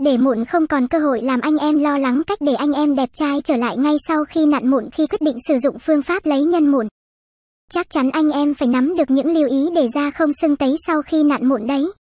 để mụn không còn cơ hội làm anh em lo lắng cách để anh em đẹp trai trở lại ngay sau khi nặn mụn khi quyết định sử dụng phương pháp lấy nhân mụn. Chắc chắn anh em phải nắm được những lưu ý để da không sưng tấy sau khi nặn mụn đấy.